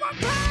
my power.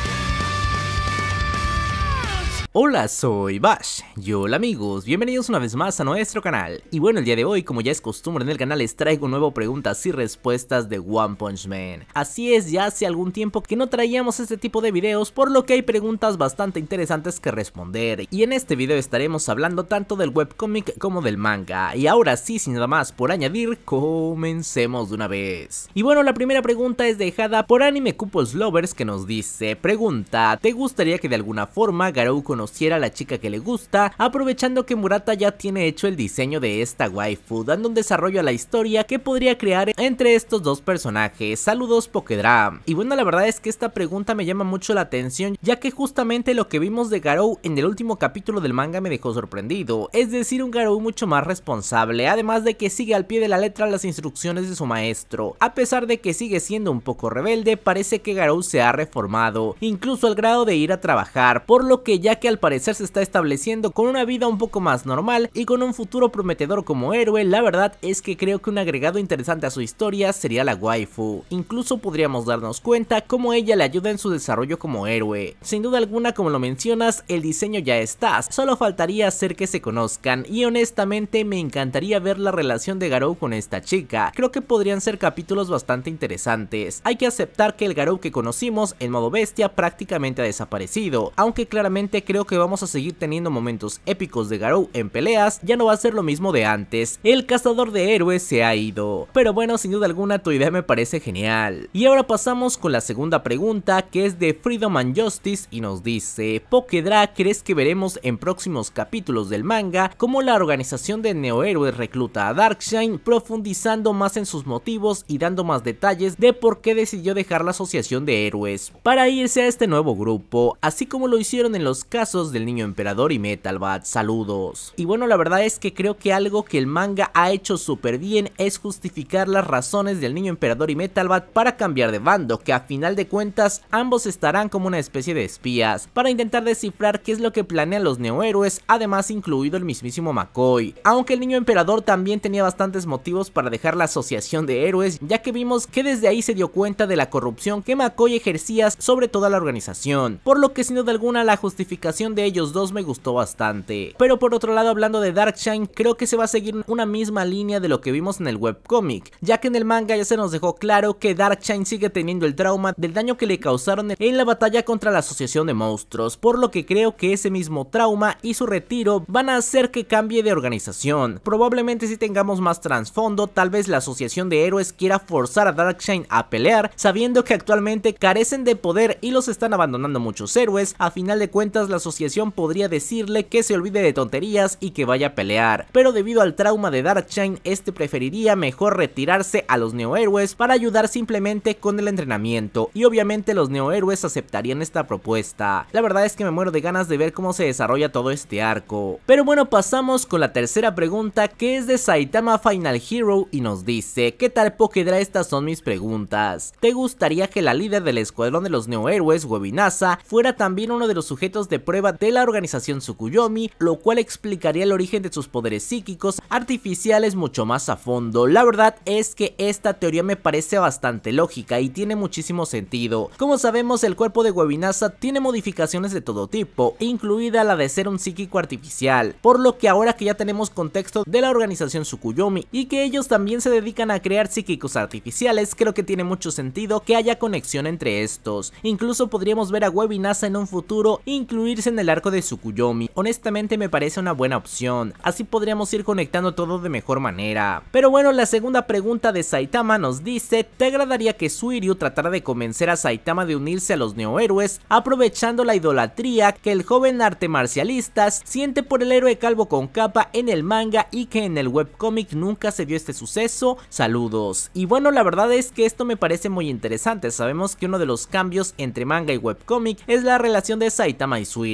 Hola, soy Bash. Y hola amigos, bienvenidos una vez más a nuestro canal. Y bueno, el día de hoy, como ya es costumbre en el canal, les traigo nuevo preguntas y respuestas de One Punch Man. Así es, ya hace algún tiempo que no traíamos este tipo de videos, por lo que hay preguntas bastante interesantes que responder. Y en este video estaremos hablando tanto del webcomic como del manga. Y ahora sí, sin nada más por añadir, comencemos de una vez. Y bueno, la primera pregunta es dejada por Anime Couples Lovers que nos dice, pregunta, ¿te gustaría que de alguna forma Garou conociera a la chica que le gusta, aprovechando que Murata ya tiene hecho el diseño de esta waifu, dando un desarrollo a la historia que podría crear entre estos dos personajes. Saludos PoKedram. Y bueno, la verdad es que esta pregunta me llama mucho la atención, ya que justamente lo que vimos de Garou en el último capítulo del manga me dejó sorprendido, es decir, un Garou mucho más responsable, además de que sigue al pie de la letra las instrucciones de su maestro. A pesar de que sigue siendo un poco rebelde, parece que Garou se ha reformado, incluso al grado de ir a trabajar, por lo que ya que al parecer se está estableciendo con una vida un poco más normal y con un futuro prometedor como héroe, la verdad es que creo que un agregado interesante a su historia sería la waifu. Incluso podríamos darnos cuenta cómo ella le ayuda en su desarrollo como héroe. Sin duda alguna, como lo mencionas, el diseño ya está, solo faltaría hacer que se conozcan y honestamente me encantaría ver la relación de Garou con esta chica. Creo que podrían ser capítulos bastante interesantes. Hay que aceptar que el Garou que conocimos en modo bestia prácticamente ha desaparecido, aunque claramente creo que vamos a seguir teniendo momentos épicos de Garou en peleas, ya no va a ser lo mismo de antes. El cazador de héroes se ha ido. Pero bueno, sin duda alguna tu idea me parece genial. Y ahora pasamos con la segunda pregunta que es de Freedom and Justice y nos dice, Pokedra, ¿crees que veremos en próximos capítulos del manga cómo la organización de neohéroes recluta a Darkshine profundizando más en sus motivos y dando más detalles de por qué decidió dejar la asociación de héroes para irse a este nuevo grupo, así como lo hicieron en los casos del niño emperador y metal bat saludos. Y bueno, la verdad es que creo que algo que el manga ha hecho súper bien es justificar las razones del niño emperador y metal bat para cambiar de bando, que a final de cuentas ambos estarán como una especie de espías, para intentar descifrar qué es lo que planean los neohéroes, además incluido el mismísimo McCoy. Aunque el niño emperador también tenía bastantes motivos para dejar la asociación de héroes, ya que vimos que desde ahí se dio cuenta de la corrupción que McCoy ejercía sobre toda la organización, por lo que sin duda alguna la justificación de ellos dos me gustó bastante. Pero por otro lado, hablando de Darkshine, creo que se va a seguir una misma línea de lo que vimos en el webcomic, ya que en el manga ya se nos dejó claro que Darkshine sigue teniendo el trauma del daño que le causaron en la batalla contra la Asociación de Monstruos, por lo que creo que ese mismo trauma y su retiro van a hacer que cambie de organización. Probablemente si tengamos más trasfondo, tal vez la Asociación de Héroes quiera forzar a Darkshine a pelear, sabiendo que actualmente carecen de poder y los están abandonando muchos héroes, a final de cuentas la asociación podría decirle que se olvide de tonterías y que vaya a pelear, pero debido al trauma de Dark Darkshine, este preferiría mejor retirarse a los neohéroes para ayudar simplemente con el entrenamiento, y obviamente los neohéroes aceptarían esta propuesta. La verdad es que me muero de ganas de ver cómo se desarrolla todo este arco. Pero bueno, pasamos con la tercera pregunta que es de Saitama Final Hero y nos dice, ¿qué tal Pokedra? Estas son mis preguntas. ¿Te gustaría que la líder del escuadrón de los neohéroes, Webinasa, fuera también uno de los sujetos de prueba de la organización Tsukuyomi, lo cual explicaría el origen de sus poderes psíquicos artificiales mucho más a fondo. La verdad es que esta teoría me parece bastante lógica y tiene muchísimo sentido. Como sabemos, el cuerpo de Webinasa tiene modificaciones de todo tipo, incluida la de ser un psíquico artificial, por lo que ahora que ya tenemos contexto de la organización Tsukuyomi y que ellos también se dedican a crear psíquicos artificiales, creo que tiene mucho sentido que haya conexión entre estos. Incluso podríamos ver a Webinasa en un futuro incluirse en el arco de Tsukuyomi, honestamente me parece una buena opción, así podríamos ir conectando todo de mejor manera. Pero bueno, la segunda pregunta de Saitama nos dice, ¿te agradaría que Suiryu tratara de convencer a Saitama de unirse a los neohéroes, aprovechando la idolatría que el joven arte marcialista siente por el héroe calvo con capa en el manga y que en el webcómic nunca se dio este suceso? Saludos. Y bueno, la verdad es que esto me parece muy interesante, sabemos que uno de los cambios entre manga y webcómic es la relación de Saitama y Suiryu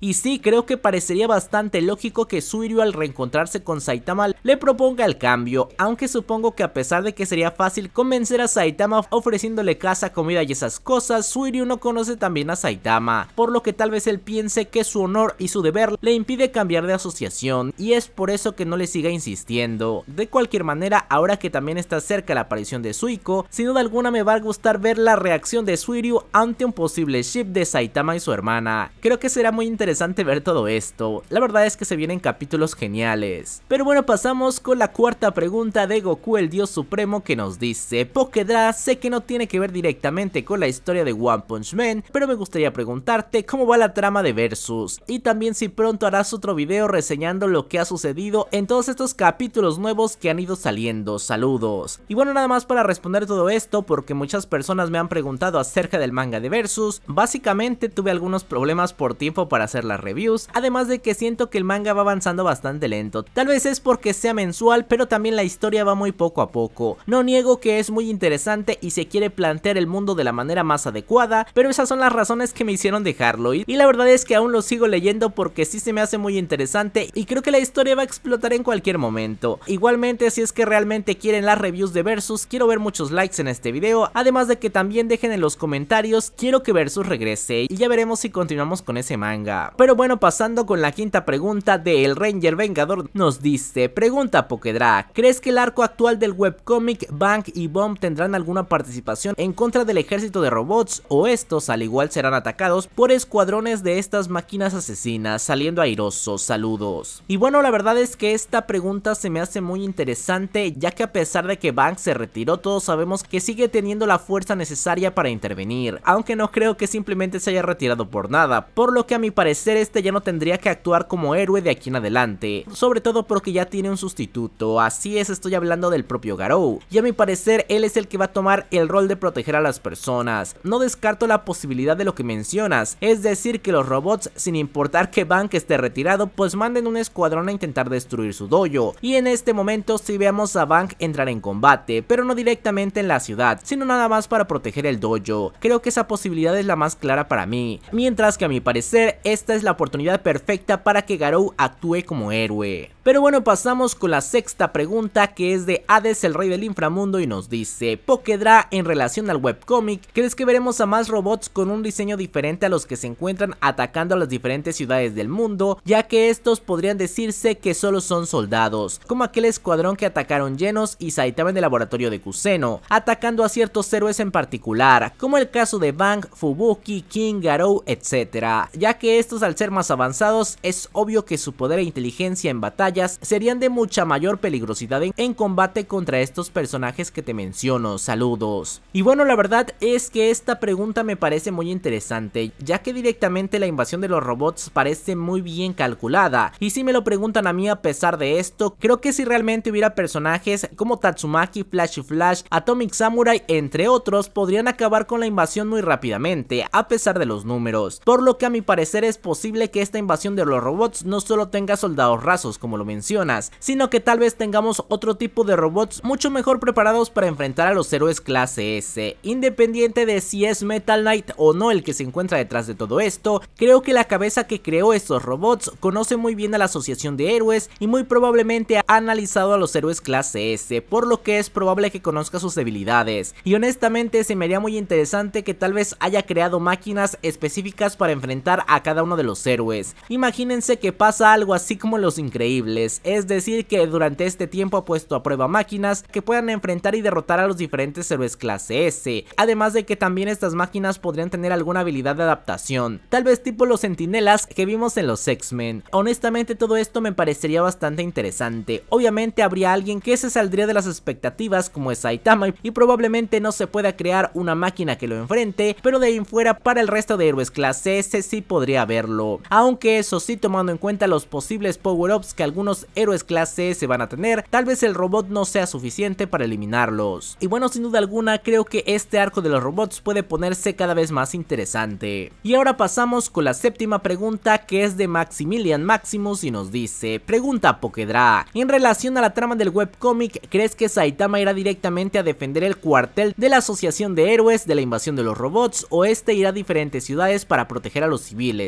y sí, creo que parecería bastante lógico que Suiryu al reencontrarse con Saitama le proponga el cambio, aunque supongo que a pesar de que sería fácil convencer a Saitama ofreciéndole casa, comida y esas cosas, Suiryu no conoce también a Saitama, por lo que tal vez él piense que su honor y su deber le impide cambiar de asociación y es por eso que no le siga insistiendo. De cualquier manera, ahora que también está cerca la aparición de Suiko, sin duda alguna me va a gustar ver la reacción de Suiryu ante un posible ship de Saitama y su hermana. Creo que se será muy interesante ver todo esto, la verdad es que se vienen capítulos geniales. Pero bueno, pasamos con la cuarta pregunta de Goku el dios supremo que nos dice, Pokedra, sé que no tiene que ver directamente con la historia de One Punch Man, pero me gustaría preguntarte cómo va la trama de Versus, y también si pronto harás otro video reseñando lo que ha sucedido en todos estos capítulos nuevos que han ido saliendo, saludos. Y bueno, nada más para responder todo esto, porque muchas personas me han preguntado acerca del manga de Versus, básicamente tuve algunos problemas por tiempo para hacer las reviews, además de que siento que el manga va avanzando bastante lento. Tal vez es porque sea mensual, pero también la historia va muy poco a poco. No niego que es muy interesante y se quiere plantear el mundo de la manera más adecuada, pero esas son las razones que me hicieron dejarlo y, la verdad es que aún lo sigo leyendo porque sí se me hace muy interesante y creo que la historia va a explotar en cualquier momento. Igualmente, si es que realmente quieren las reviews de Versus, quiero ver muchos likes en este video, además de que también dejen en los comentarios, quiero que Versus regrese y ya veremos si continuamos con ese manga. Pero bueno, pasando con la quinta pregunta de El Ranger Vengador, nos dice, pregunta Pokedra, ¿crees que el arco actual del webcomic Bank y Bomb tendrán alguna participación en contra del ejército de robots o estos al igual serán atacados por escuadrones de estas máquinas asesinas saliendo airosos? Saludos. Y bueno, la verdad es que esta pregunta se me hace muy interesante ya que a pesar de que Bank se retiró, todos sabemos que sigue teniendo la fuerza necesaria para intervenir, aunque no creo que simplemente se haya retirado por nada, por lo a mi parecer este ya no tendría que actuar como héroe de aquí en adelante, sobre todo porque ya tiene un sustituto, así es estoy hablando del propio Garou, y a mi parecer él es el que va a tomar el rol de proteger a las personas, no descarto la posibilidad de lo que mencionas, es decir que los robots sin importar que Bank esté retirado pues manden un escuadrón a intentar destruir su dojo, y en este momento si veamos a Bank entrar en combate, pero no directamente en la ciudad, sino nada más para proteger el dojo, creo que esa posibilidad es la más clara para mí, mientras que a mi parecer esta es la oportunidad perfecta para que Garou actúe como héroe. Pero bueno, pasamos con la sexta pregunta que es de Hades, el rey del inframundo y nos dice, Pokedra, en relación al webcomic, ¿crees que veremos a más robots con un diseño diferente a los que se encuentran atacando a las diferentes ciudades del mundo, ya que estos podrían decirse que solo son soldados, como aquel escuadrón que atacaron Llenos y Saitama en el laboratorio de Kuseno, atacando a ciertos héroes en particular, como el caso de Bang, Fubuki, King, Garou, etc., ya que estos al ser más avanzados es obvio que su poder e inteligencia en batallas serían de mucha mayor peligrosidad en, combate contra estos personajes que te menciono, saludos. Y bueno la verdad es que esta pregunta me parece muy interesante, ya que directamente la invasión de los robots parece muy bien calculada, y si me lo preguntan a mí a pesar de esto, creo que si realmente hubiera personajes como Tatsumaki, Flash Flash, Atomic Samurai, entre otros, podrían acabar con la invasión muy rápidamente, a pesar de los números, por lo que a mi parecer ser es posible que esta invasión de los robots no solo tenga soldados rasos como lo mencionas, sino que tal vez tengamos otro tipo de robots mucho mejor preparados para enfrentar a los héroes clase S. Independiente de si es Metal Knight o no el que se encuentra detrás de todo esto, creo que la cabeza que creó estos robots conoce muy bien a la asociación de héroes y muy probablemente ha analizado a los héroes clase S, por lo que es probable que conozca sus debilidades. Y honestamente se me haría muy interesante que tal vez haya creado máquinas específicas para enfrentar a cada uno de los héroes. Imagínense que pasa algo así como los increíbles, es decir que durante este tiempo ha puesto a prueba máquinas que puedan enfrentar y derrotar a los diferentes héroes clase S, además de que también estas máquinas podrían tener alguna habilidad de adaptación, tal vez tipo los sentinelas que vimos en los X-Men. Honestamente todo esto me parecería bastante interesante, obviamente habría alguien que se saldría de las expectativas como es Saitama y probablemente no se pueda crear una máquina que lo enfrente, pero de ahí fuera para el resto de héroes clase S sí podría verlo. Aunque eso sí, tomando en cuenta los posibles power-ups que algunos héroes clase se van a tener, tal vez el robot no sea suficiente para eliminarlos. Y bueno, sin duda alguna, creo que este arco de los robots puede ponerse cada vez más interesante. Y ahora pasamos con la séptima pregunta que es de Maximilian Maximus y nos dice, pregunta Pokedra, en relación a la trama del webcomic, ¿crees que Saitama irá directamente a defender el cuartel de la Asociación de Héroes de la invasión de los robots o este irá a diferentes ciudades para proteger a los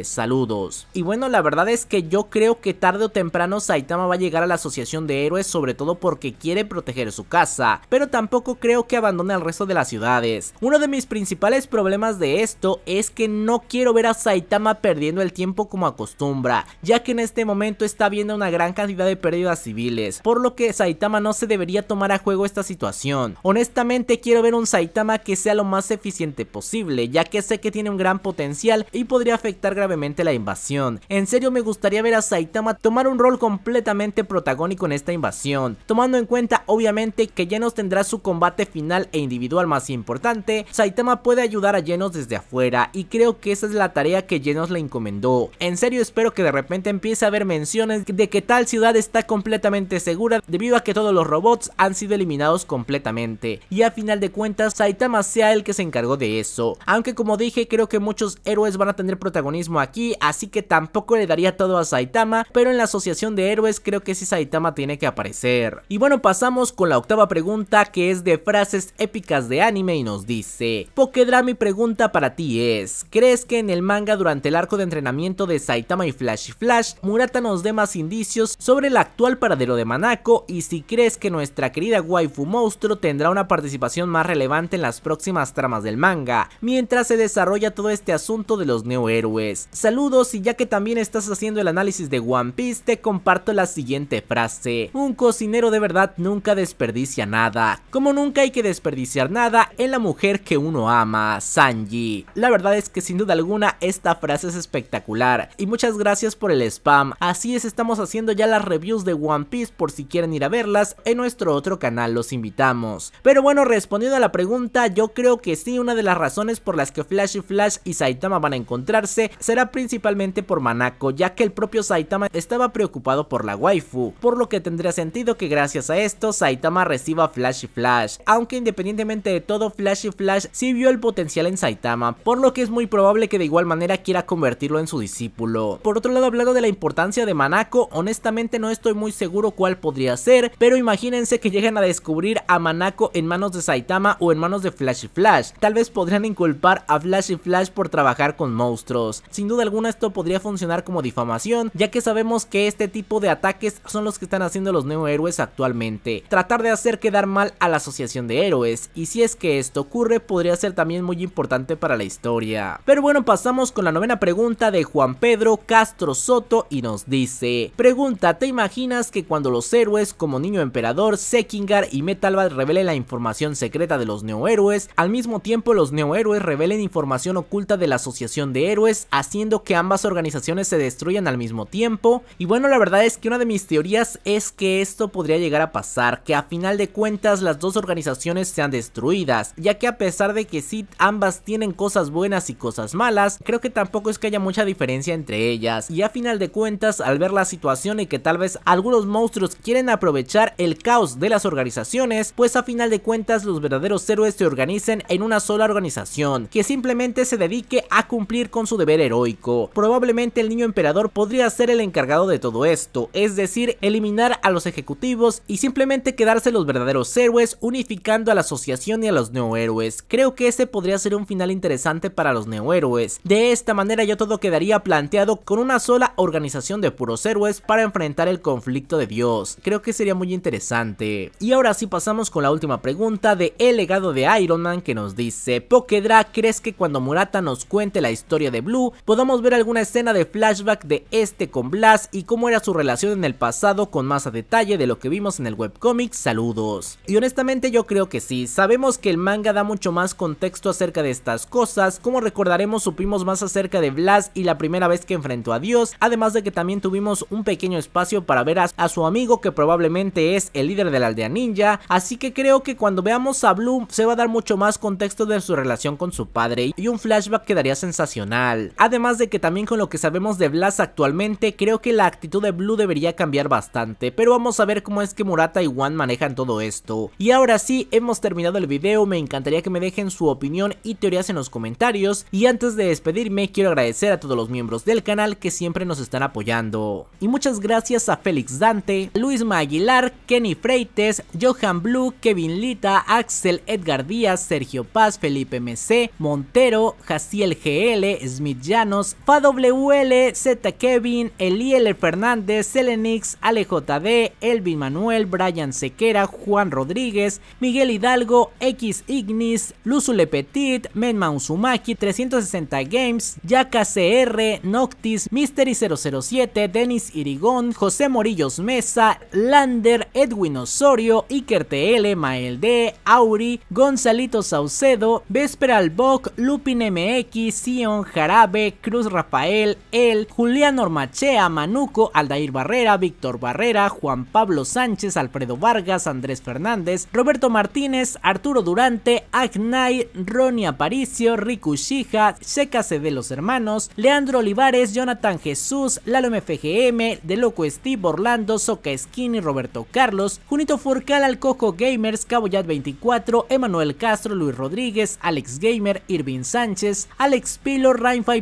Saludos. Y bueno, la verdad es que yo creo que tarde o temprano Saitama va a llegar a la Asociación de Héroes, sobre todo porque quiere proteger su casa, pero tampoco creo que abandone al resto de las ciudades. Uno de mis principales problemas de esto es que no quiero ver a Saitama perdiendo el tiempo como acostumbra, ya que en este momento está viendo una gran cantidad de pérdidas civiles, por lo que Saitama no se debería tomar a juego esta situación. Honestamente quiero ver un Saitama que sea lo más eficiente posible, ya que sé que tiene un gran potencial y podría afectar gravemente la invasión. En serio me gustaría ver a Saitama tomar un rol completamente protagónico en esta invasión, tomando en cuenta obviamente que Genos tendrá su combate final e individual más importante, Saitama puede ayudar a Genos desde afuera y creo que esa es la tarea que Genos le encomendó. En serio espero que de repente empiece a haber menciones de que tal ciudad está completamente segura debido a que todos los robots han sido eliminados completamente y a final de cuentas Saitama sea el que se encargó de eso, aunque como dije creo que muchos héroes van a tener protagonismo aquí, así que tampoco le daría todo a Saitama, pero en la asociación de héroes creo que sí Saitama tiene que aparecer. Y bueno, pasamos con la octava pregunta que es de frases épicas de anime y nos dice, Pokedra mi pregunta para ti es, ¿crees que en el manga durante el arco de entrenamiento de Saitama y Flash Flash, Murata nos dé más indicios sobre el actual paradero de Manako y si crees que nuestra querida waifu monstruo tendrá una participación más relevante en las próximas tramas del manga, mientras se desarrolla todo este asunto de los neohéroes? Pues. Saludos y ya que también estás haciendo el análisis de One Piece, te comparto la siguiente frase. Un cocinero de verdad nunca desperdicia nada. Como nunca hay que desperdiciar nada en la mujer que uno ama, Sanji. La verdad es que sin duda alguna esta frase es espectacular. Y muchas gracias por el spam. Así es, estamos haciendo ya las reviews de One Piece por si quieren ir a verlas en nuestro otro canal, los invitamos. Pero bueno, respondiendo a la pregunta, yo creo que sí, una de las razones por las que Flash y Flash y Saitama van a encontrarse será principalmente por Manako, ya que el propio Saitama estaba preocupado por la waifu, por lo que tendría sentido que gracias a esto Saitama reciba Flash y Flash, aunque independientemente de todo Flash y Flash sí vio el potencial en Saitama, por lo que es muy probable que de igual manera quiera convertirlo en su discípulo. Por otro lado, hablando de la importancia de Manako, honestamente no estoy muy seguro cuál podría ser, pero imagínense que llegan a descubrir a Manako en manos de Saitama o en manos de Flash y Flash, tal vez podrían inculpar a Flash y Flash por trabajar con monstruos, sin duda alguna esto podría funcionar como difamación, ya que sabemos que este tipo de ataques son los que están haciendo los neohéroes héroes actualmente. Tratar de hacer quedar mal a la asociación de héroes, y si es que esto ocurre podría ser también muy importante para la historia. Pero bueno, pasamos con la novena pregunta de Juan Pedro Castro Soto y nos dice, pregunta, ¿te imaginas que cuando los héroes como Niño Emperador, Sekingar y Metalval revelen la información secreta de los neohéroes, al mismo tiempo los neohéroes revelen información oculta de la asociación de héroes haciendo que ambas organizaciones se destruyan al mismo tiempo. Y bueno, la verdad es que una de mis teorías es que esto podría llegar a pasar, que a final de cuentas las dos organizaciones sean destruidas, ya que a pesar de que sí ambas tienen cosas buenas y cosas malas, creo que tampoco es que haya mucha diferencia entre ellas. Y a final de cuentas, al ver la situación y que tal vez algunos monstruos quieren aprovechar el caos de las organizaciones, pues a final de cuentas los verdaderos héroes se organicen en una sola organización, que simplemente se dedique a cumplir con su deber heroico. Probablemente el niño emperador podría ser el encargado de todo esto, es decir, eliminar a los ejecutivos y simplemente quedarse los verdaderos héroes unificando a la asociación y a los neohéroes. Creo que ese podría ser un final interesante para los neohéroes. De esta manera ya todo quedaría planteado con una sola organización de puros héroes para enfrentar el conflicto de Dios. Creo que sería muy interesante. Y ahora sí pasamos con la última pregunta de El legado de Iron Man que nos dice, Pokedra, ¿crees que cuando Murata nos cuente la historia de Blue podamos ver alguna escena de flashback de este con Blas y cómo era su relación en el pasado con más a detalle de lo que vimos en el webcomic. Saludos. Y honestamente yo creo que sí, sabemos que el manga da mucho más contexto acerca de estas cosas, como recordaremos supimos más acerca de Blas y la primera vez que enfrentó a Dios, además de que también tuvimos un pequeño espacio para ver a, su amigo que probablemente es el líder de la aldea ninja, así que creo que cuando veamos a Bloom se va a dar mucho más contexto de su relación con su padre y un flashback quedaría sensacional. Además de que también con lo que sabemos de Blas actualmente, creo que la actitud de Blue debería cambiar bastante, pero vamos a ver cómo es que Murata y Juan manejan todo esto. Y ahora sí, hemos terminado el video, me encantaría que me dejen su opinión y teorías en los comentarios, y antes de despedirme quiero agradecer a todos los miembros del canal que siempre nos están apoyando. Y muchas gracias a Félix Dante, Luis Maguilar, Kenny Freites, Johan Blue, Kevin Lita, Axel Edgar Díaz, Sergio Paz, Felipe MC, Montero, Jaciel GL, Smith Llanos, FAWL, Z Kevin, Eliel Fernández, Selenix, AleJD, Elvin Manuel, Brian Sequera, Juan Rodríguez, Miguel Hidalgo, X Ignis, Luzule Petit, Menma Uzumaki, 360 Games, Yaka CR, Noctis, Mystery007, Denis Irigón, José Morillos Mesa, Lander, Edwin Osorio, Iker TL, Mael D, Auri, Gonzalito Saucedo, Vesperal LupinMX, Lupin MX, Sion Jarab Cruz Rafael, El, Julián Ormachea, Manuco, Aldair Barrera, Víctor Barrera, Juan Pablo Sánchez, Alfredo Vargas, Andrés Fernández, Roberto Martínez, Arturo Durante, Agnay, Ronnie Aparicio, Riku Shija, Sécase de los Hermanos, Leandro Olivares, Jonathan Jesús, Lalo MFGM, De Loco Steve, Orlando, Soca Skinny, Roberto Carlos, Junito Furcal, Alcojo Gamers, Caboyat 24, Emanuel Castro, Luis Rodríguez, Alex Gamer, Irvin Sánchez, Alex Pilo, Rainfire